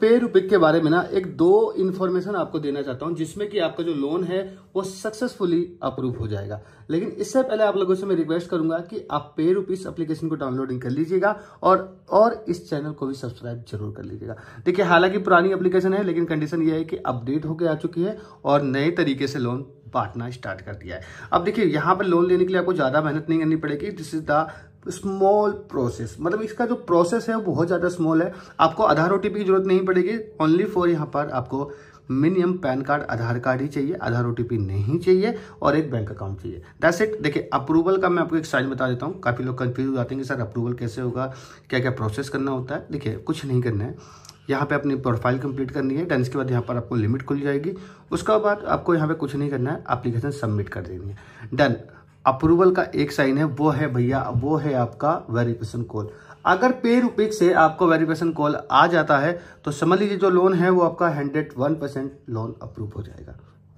पे रुपिक के बारे में ना एक दो इन्फॉर्मेशन आपको देना चाहता हूं जिसमें कि आपका जो लोन है वो सक्सेसफुली अप्रूव हो जाएगा लेकिन इससे पहले आप लोगों से मैं रिक्वेस्ट करूंगा कि आप पे रुपीस एप्लीकेशन को डाउनलोडिंग कर लीजिएगा और और इस चैनल को भी सब्सक्राइब जरूर कर लीजिएगा देखिए हालांकि पुरानी एप्लीकेशन है लेकिन कंडीशन ये है कि अपडेट होकर आ चुकी है और नए तरीके से लोन बांटना स्टार्ट कर दिया है अब देखिए यहाँ पर लोन लेने के लिए आपको ज़्यादा मेहनत नहीं करनी पड़ेगी this is the small process मतलब इसका जो प्रोसेस है वो बहुत ज़्यादा स्मॉल है आपको आधार ओ की जरूरत नहीं पड़ेगी ओनली फॉर यहाँ पर आपको minimum PAN card Aadhaar card ही चाहिए आधार ओ नहीं चाहिए और एक बैंक अकाउंट चाहिए दैट्स इट देखिए अप्रूवल का मैं आपको एक साइज बता देता हूँ काफ़ी लोग कंफ्यूज हो जाते हैं कि सर अप्रूवल कैसे होगा क्या क्या प्रोसेस करना होता है देखिए कुछ नहीं करना है यहाँ पे अपनी प्रोफाइल कंप्लीट करनी है डन इसके बाद यहाँ पर आपको लिमिट खुल जाएगी उसके बाद आपको यहाँ पे कुछ नहीं करना है एप्लीकेशन सबमिट कर देनी है डन अप्रूवल का एक साइन है वो है भैया वो है आपका वेरिफिकेशन कॉल अगर पे रुपीक से आपको वेरिफिकेशन कॉल आ जाता है तो समझ लीजिए जो लोन है वो आपका hundred one percent loan approve हो जाएगा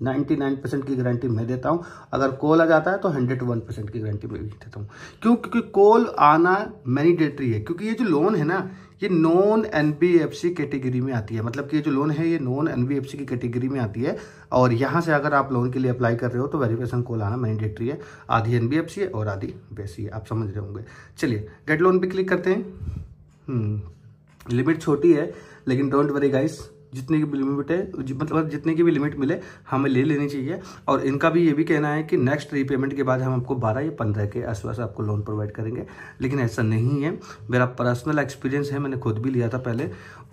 99 परसेंट की गारंटी मैं देता हूं अगर कॉल आ जाता है तो 101 परसेंट की गारंटी मैं भी देता हूं क्यों क्योंकि कॉल आना मैनिडेटरी है क्योंकि ये जो लोन है ना ये नॉन एन कैटेगरी में आती है मतलब कि ये जो लोन है ये नॉन एन की कैटेगरी में आती है और यहाँ से अगर आप लोन के लिए अप्लाई कर रहे हो तो वेरिफिकेशन कॉल आना मैंडेटरी है आधी एन है और आधी बेसी है आप समझ रहे होंगे चलिए गेट लोन पे क्लिक करते हैं लिमिट हम्म, छोटी है लेकिन डोंट वरी गाइस जितने की भी लिमिट है मतलब जितने की भी लिमिट मिले हमें ले लेनी चाहिए और इनका भी ये भी कहना है कि नेक्स्ट रीपेमेंट के बाद हम आपको बारह या पंद्रह के आसपास आपको लोन प्रोवाइड करेंगे लेकिन ऐसा नहीं है मेरा पर्सनल एक्सपीरियंस है मैंने खुद भी लिया था पहले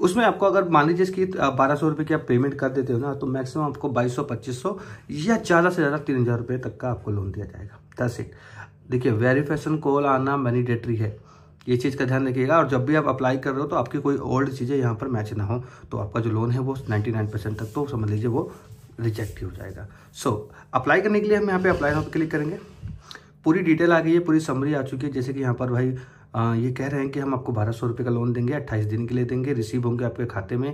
उसमें आपको अगर मान लीजिए इसकी बारह सौ की आप पेमेंट कर देते हो ना तो मैक्सिमम आपको बाईस सौ पच्चीस सौ या ज़्यादा से ज़्यादा तीन हज़ार रुपये तक का आपको लोन दिया जाएगा दस एक देखिए वेरीफिकेशन कॉल आना मैनीडेटरी है ये चीज़ का ध्यान रखिएगा और जब भी आप अप्लाई कर रहे हो तो आपकी कोई ओल्ड चीज़ें यहाँ पर मैच ना हो तो आपका जो लोन है वो 99 परसेंट तक तो समझ लीजिए वो रिजेक्ट ही हो जाएगा सो so, अप्लाई करने के लिए हम यहाँ पे अप्लाई नाउ क्लिक करेंगे पूरी डिटेल आ गई है पूरी समरी आ चुकी है जैसे कि यहाँ पर भाई आ, ये कह रहे हैं कि हम आपको बारह सौ रुपये का लोन देंगे अट्ठाईस दिन के लिए देंगे रिसीव होंगे आपके खाते में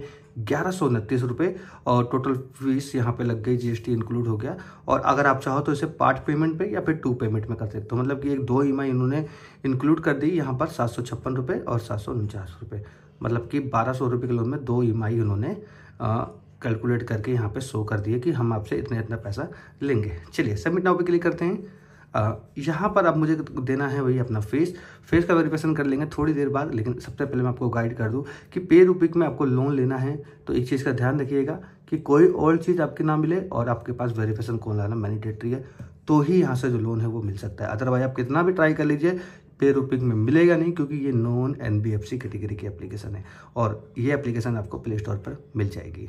ग्यारह सौ उनतीस रुपये और टोटल फीस यहाँ पे लग गई जीएसटी इंक्लूड हो गया और अगर आप चाहो तो इसे पार्ट पेमेंट पे या फिर टू पेमेंट में कर सकते हो तो मतलब कि एक दो ई इन्होंने इंक्लूड कर दी यहाँ पर सात सौ छप्पन रुपये और सात सौ उनचास रुपये मतलब कि बारह सौ रुपये के लोन में दो ई उन्होंने कैलकुलेट करके यहाँ पर शो कर दिए कि हम आपसे इतना इतना पैसा लेंगे चलिए सबमिट नाउ पर क्लिक करते हैं यहाँ पर अब मुझे देना है वही अपना फेस फेस का वेरिफिकेशन कर लेंगे थोड़ी देर बाद लेकिन सबसे पहले मैं आपको गाइड कर दूँ कि पे रूपिक में आपको लोन लेना है तो एक चीज़ का ध्यान रखिएगा कि कोई और चीज़ आपके ना मिले और आपके पास वेरिफिकेशन कौन लाना मैनिटेटरी है तो ही यहाँ से जो लोन है वो मिल सकता है अदरवाइज आप कितना भी ट्राई कर लीजिए पे रूपिक में मिलेगा नहीं क्योंकि ये नॉन एन कैटेगरी की एप्लीकेशन है और ये एप्लीकेशन आपको प्ले स्टोर पर मिल जाएगी